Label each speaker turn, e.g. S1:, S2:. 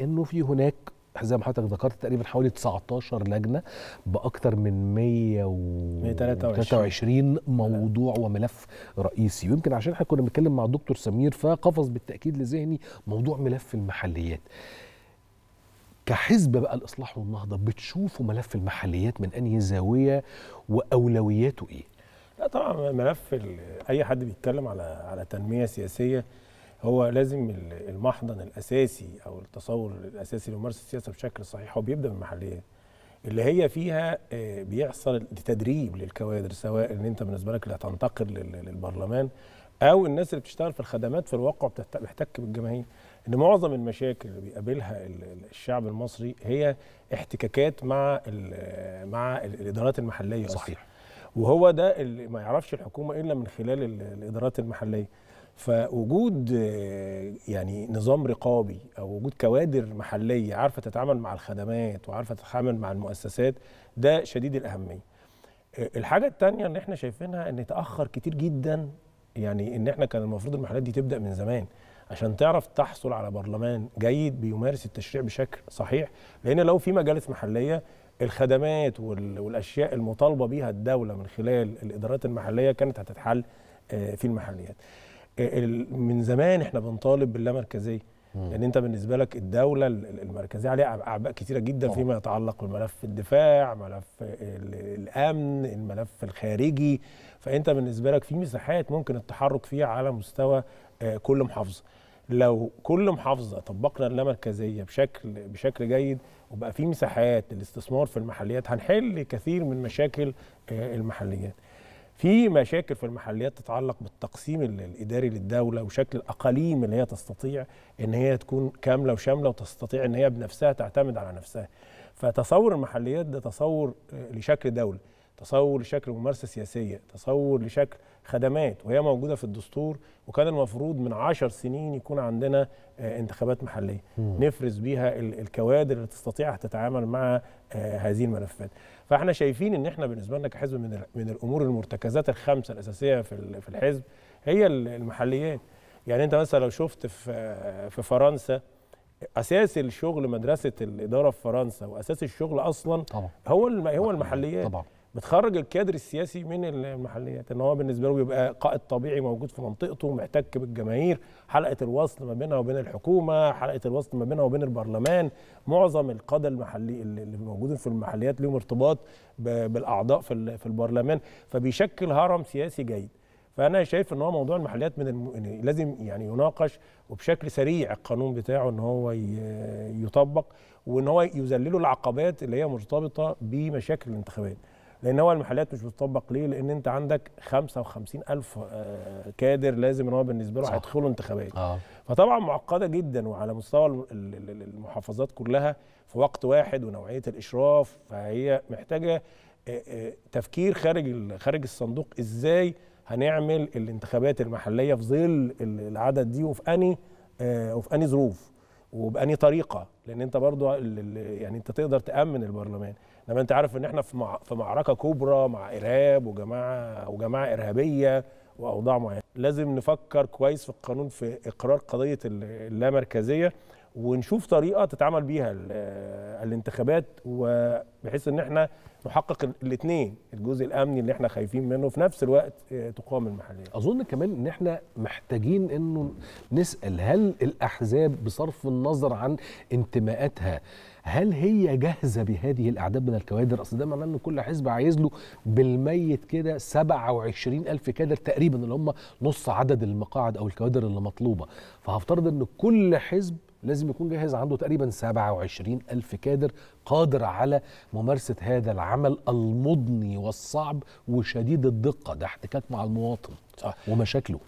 S1: انه في هناك زي ما حضرتك ذكرت تقريبا حوالي 19 لجنه باكثر من 123 موضوع وملف رئيسي ويمكن عشان احنا كنا بنتكلم مع الدكتور سمير فقفز بالتاكيد لذهني موضوع ملف المحليات كحزب بقى الاصلاح والنهضه بتشوفوا ملف المحليات من انهي زاويه واولوياته ايه لا طبعا ملف اي حد بيتكلم على
S2: على تنميه سياسيه هو لازم المحضن الاساسي او التصور الاساسي لممارسه السياسه بشكل صحيح هو بيبدا من المحليه اللي هي فيها آه، بيحصل تدريب للكوادر سواء ان انت بالنسبه لك اللي هتنتقل للبرلمان او الناس اللي بتشتغل في الخدمات في الواقع بتحتك بالجماهير ان معظم المشاكل اللي بيقابلها الشعب المصري هي احتكاكات مع مع الادارات المحليه صحيح وهو ده اللي ما يعرفش الحكومه الا من خلال الادارات المحليه فوجود آه، يعني نظام رقابي او وجود كوادر محليه عارفه تتعامل مع الخدمات وعارفه تتعامل مع المؤسسات ده شديد الاهميه. آه، الحاجه الثانيه اللي احنا شايفينها ان تاخر كتير جدا يعني ان احنا كان المفروض المحلات دي تبدا من زمان عشان تعرف تحصل على برلمان جيد بيمارس التشريع بشكل صحيح لان لو في مجالس محليه الخدمات والاشياء المطالبه بها الدوله من خلال الادارات المحليه كانت هتتحل آه، في المحليات. من زمان احنا بنطالب باللامركزيه لان يعني انت بالنسبه لك الدوله المركزيه عليها اعباء كثيره جدا فيما يتعلق بملف الدفاع ملف الامن الملف الخارجي فانت بالنسبه لك في مساحات ممكن التحرك فيها على مستوى آه، كل محافظه لو كل محافظه طبقنا اللامركزيه بشكل بشكل جيد وبقى في مساحات للاستثمار في المحليات هنحل كثير من مشاكل آه، المحليات في مشاكل في المحليات تتعلق بالتقسيم الاداري للدوله وشكل الاقاليم اللي هي تستطيع ان هي تكون كامله وشامله وتستطيع ان هي بنفسها تعتمد على نفسها فتصور المحليات ده تصور آه، لشكل دوله تصور لشكل ممارسه سياسيه تصور لشكل خدمات وهي موجوده في الدستور وكان المفروض من عشر سنين يكون عندنا آه، انتخابات محليه مم. نفرز بيها الكوادر اللي تستطيع تتعامل مع آه، هذه الملفات فاحنا شايفين ان احنا بالنسبه لنا كحزب من من الامور المرتكزات الخمسه الاساسيه في في الحزب هي المحليات يعني انت مثلا لو شفت في آه، في فرنسا اساس الشغل مدرسه الاداره في فرنسا واساس الشغل اصلا طبعا. هو هو المحليات طبعا. بتخرج الكادر السياسي من المحليات ان هو بالنسبه له بيبقى قائد طبيعي موجود في منطقته محتك بالجماهير حلقه الوصل ما بينها وبين الحكومه حلقه الوصل ما بينها وبين البرلمان معظم القاده المحلي اللي موجودين في المحليات لهم ارتباط بالاعضاء في البرلمان فبيشكل هرم سياسي جيد فانا شايف ان هو موضوع المحليات من الم... لازم يعني يناقش وبشكل سريع القانون بتاعه ان هو يطبق وان هو يذلله العقبات اللي هي مرتبطه بمشاكل الانتخابات لان هو المحليات مش بتطبق ليه لان انت عندك 55 الف آه، كادر لازم ان هو بالنسبه له هيدخلوا انتخابات آه. فطبعا معقده جدا وعلى مستوى المحافظات كلها في وقت واحد ونوعيه الاشراف فهي محتاجه آه، آه، تفكير خارج خارج الصندوق ازاي هنعمل الانتخابات المحليه في ظل العدد دي وفي اني وفي اني ظروف وبأني طريقه لان انت برضو يعني انت تقدر تامن البرلمان لما انت عارف ان احنا في في معركه كبرى مع ارهاب وجماعه وجماعه ارهابيه واوضاع معينه لازم نفكر كويس في القانون في اقرار قضيه اللامركزيه ونشوف طريقه تتعمل بيها آه، الانتخابات وبحيث ان احنا نحقق الاثنين
S1: الجزء الامني اللي احنا خايفين منه وفي نفس الوقت آه، تقام المحليه اظن كمان ان احنا محتاجين انه نسال هل الاحزاب بصرف النظر عن انتماءاتها هل هي جاهزه بهذه الاعداد من الكوادر اصل ده معناه ان كل حزب عايز له بالميت كده 27 الف كادر تقريبا اللي هم نص عدد المقاعد او الكوادر اللي مطلوبه فهفترض ان كل حزب لازم يكون جاهز عنده تقريبا 27 ألف كادر قادر على ممارسة هذا العمل المضني والصعب وشديد الدقة ده احتكاك مع المواطن صح. ومشاكله